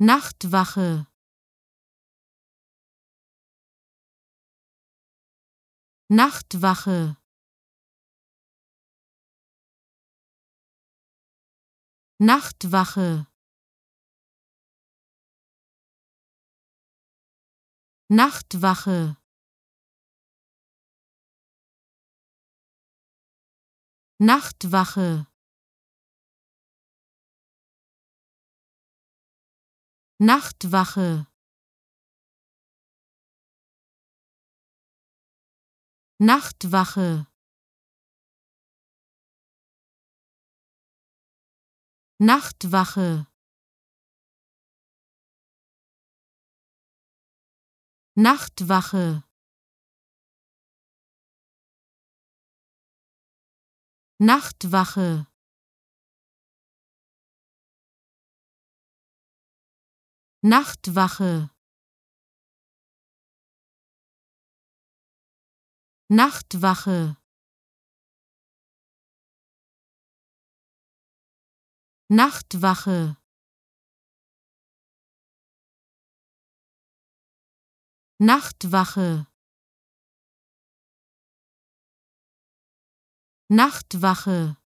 Nachtwache Nachtwache Nachtwache Nachtwache Nachtwache Nachtwache Nachtwache Nachtwache Nachtwache Nachtwache Nachtwache Nachtwache Nachtwache Nachtwache Nachtwache